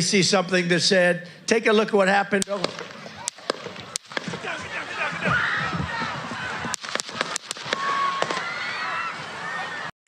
see something that said, take a look at what happened.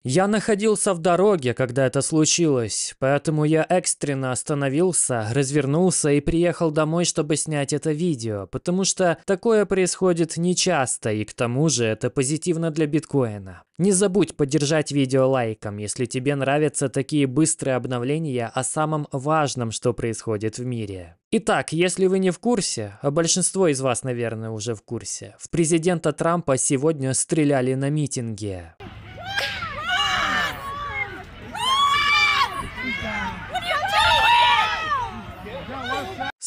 Я находился в дороге, когда это случилось, поэтому я экстренно остановился, развернулся и приехал домой, чтобы снять это видео, потому что такое происходит нечасто, и к тому же это позитивно для биткоина. Не забудь поддержать видео лайком, если тебе нравятся такие быстрые обновления о самом важном, что происходит в мире. Итак, если вы не в курсе, а большинство из вас, наверное, уже в курсе, в президента Трампа сегодня стреляли на митинге.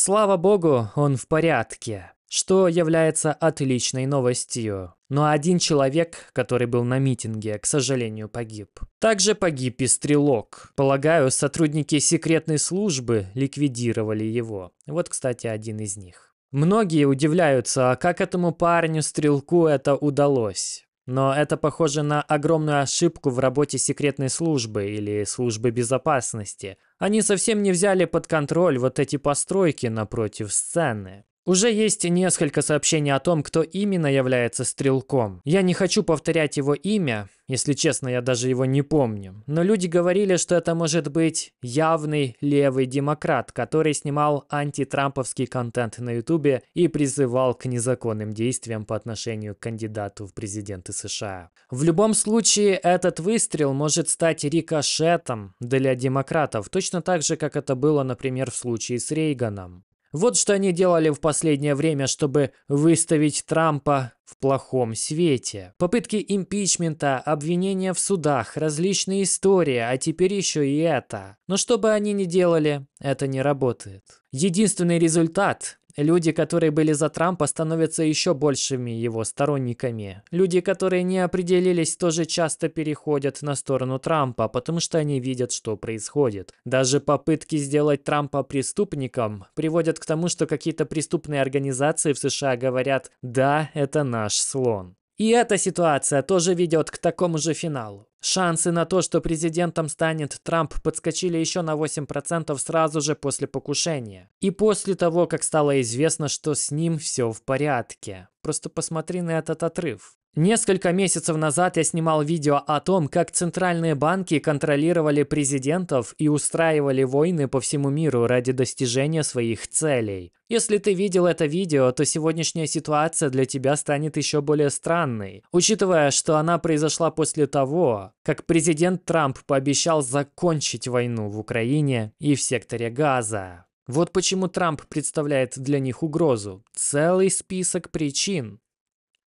Слава богу, он в порядке, что является отличной новостью. Но один человек, который был на митинге, к сожалению, погиб. Также погиб и стрелок. Полагаю, сотрудники секретной службы ликвидировали его. Вот, кстати, один из них. Многие удивляются, а как этому парню-стрелку это удалось. Но это похоже на огромную ошибку в работе секретной службы или службы безопасности. Они совсем не взяли под контроль вот эти постройки напротив сцены. Уже есть несколько сообщений о том, кто именно является стрелком. Я не хочу повторять его имя, если честно, я даже его не помню. Но люди говорили, что это может быть явный левый демократ, который снимал антитрамповский контент на ютубе и призывал к незаконным действиям по отношению к кандидату в президенты США. В любом случае, этот выстрел может стать рикошетом для демократов, точно так же, как это было, например, в случае с Рейганом. Вот что они делали в последнее время, чтобы выставить Трампа в плохом свете. Попытки импичмента, обвинения в судах, различные истории, а теперь еще и это. Но что бы они ни делали, это не работает. Единственный результат Люди, которые были за Трампа, становятся еще большими его сторонниками. Люди, которые не определились, тоже часто переходят на сторону Трампа, потому что они видят, что происходит. Даже попытки сделать Трампа преступником приводят к тому, что какие-то преступные организации в США говорят «Да, это наш слон». И эта ситуация тоже ведет к такому же финалу. Шансы на то, что президентом станет Трамп, подскочили еще на 8% сразу же после покушения. И после того, как стало известно, что с ним все в порядке. Просто посмотри на этот отрыв. Несколько месяцев назад я снимал видео о том, как центральные банки контролировали президентов и устраивали войны по всему миру ради достижения своих целей. Если ты видел это видео, то сегодняшняя ситуация для тебя станет еще более странной, учитывая, что она произошла после того, как президент Трамп пообещал закончить войну в Украине и в секторе газа. Вот почему Трамп представляет для них угрозу. Целый список причин.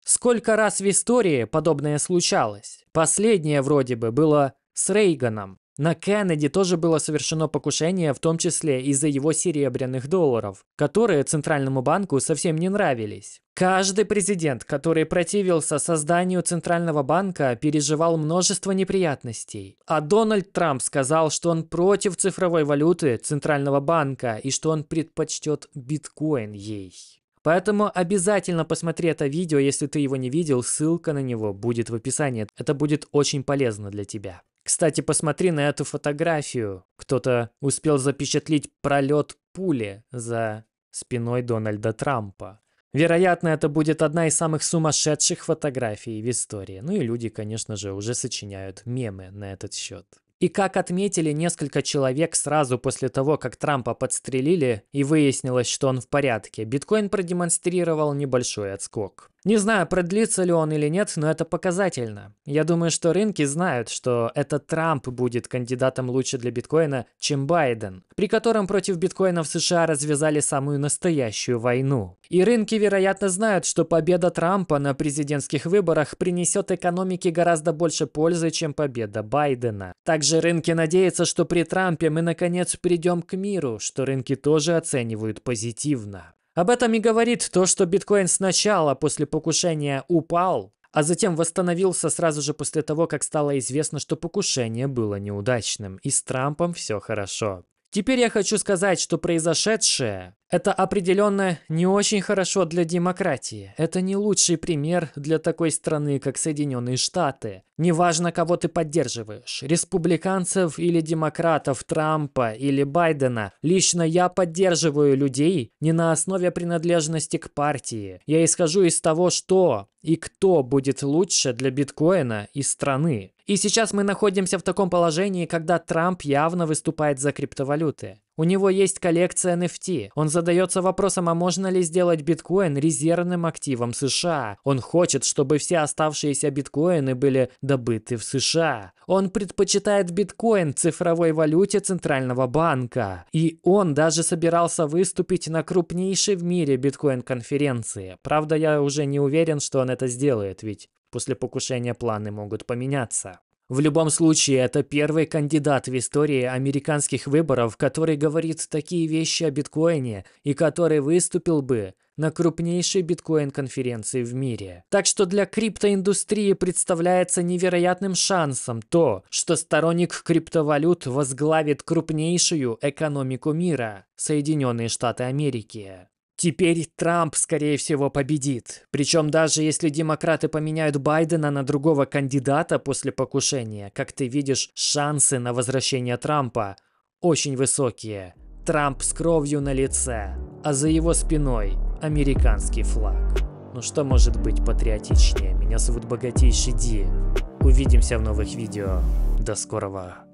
Сколько раз в истории подобное случалось? Последнее вроде бы было с Рейганом. На Кеннеди тоже было совершено покушение, в том числе из-за его серебряных долларов, которые Центральному банку совсем не нравились. Каждый президент, который противился созданию Центрального банка, переживал множество неприятностей. А Дональд Трамп сказал, что он против цифровой валюты Центрального банка и что он предпочтет биткоин ей. Поэтому обязательно посмотри это видео, если ты его не видел, ссылка на него будет в описании. Это будет очень полезно для тебя. Кстати, посмотри на эту фотографию. Кто-то успел запечатлить пролет пули за спиной Дональда Трампа. Вероятно, это будет одна из самых сумасшедших фотографий в истории. Ну и люди, конечно же, уже сочиняют мемы на этот счет. И как отметили несколько человек сразу после того, как Трампа подстрелили и выяснилось, что он в порядке, биткоин продемонстрировал небольшой отскок. Не знаю, продлится ли он или нет, но это показательно. Я думаю, что рынки знают, что это Трамп будет кандидатом лучше для биткоина, чем Байден, при котором против биткоина в США развязали самую настоящую войну. И рынки, вероятно, знают, что победа Трампа на президентских выборах принесет экономике гораздо больше пользы, чем победа Байдена. Также рынки надеются, что при Трампе мы наконец придем к миру, что рынки тоже оценивают позитивно. Об этом и говорит то, что биткоин сначала после покушения упал, а затем восстановился сразу же после того, как стало известно, что покушение было неудачным, и с Трампом все хорошо. Теперь я хочу сказать, что произошедшее – это определенно не очень хорошо для демократии. Это не лучший пример для такой страны, как Соединенные Штаты. Неважно, кого ты поддерживаешь – республиканцев или демократов, Трампа или Байдена. Лично я поддерживаю людей не на основе принадлежности к партии. Я исхожу из того, что и кто будет лучше для биткоина и страны. И сейчас мы находимся в таком положении, когда Трамп явно выступает за криптовалюты. У него есть коллекция NFT. Он задается вопросом, а можно ли сделать биткоин резервным активом США. Он хочет, чтобы все оставшиеся биткоины были добыты в США. Он предпочитает биткоин цифровой валюте Центрального банка. И он даже собирался выступить на крупнейшей в мире биткоин-конференции. Правда, я уже не уверен, что он это сделает, ведь после покушения планы могут поменяться. В любом случае, это первый кандидат в истории американских выборов, который говорит такие вещи о биткоине и который выступил бы на крупнейшей биткоин-конференции в мире. Так что для криптоиндустрии представляется невероятным шансом то, что сторонник криптовалют возглавит крупнейшую экономику мира – Соединенные Штаты Америки. Теперь Трамп, скорее всего, победит. Причем даже если демократы поменяют Байдена на другого кандидата после покушения, как ты видишь, шансы на возвращение Трампа очень высокие. Трамп с кровью на лице, а за его спиной американский флаг. Ну что может быть патриотичнее? Меня зовут Богатейший Ди. Увидимся в новых видео. До скорого.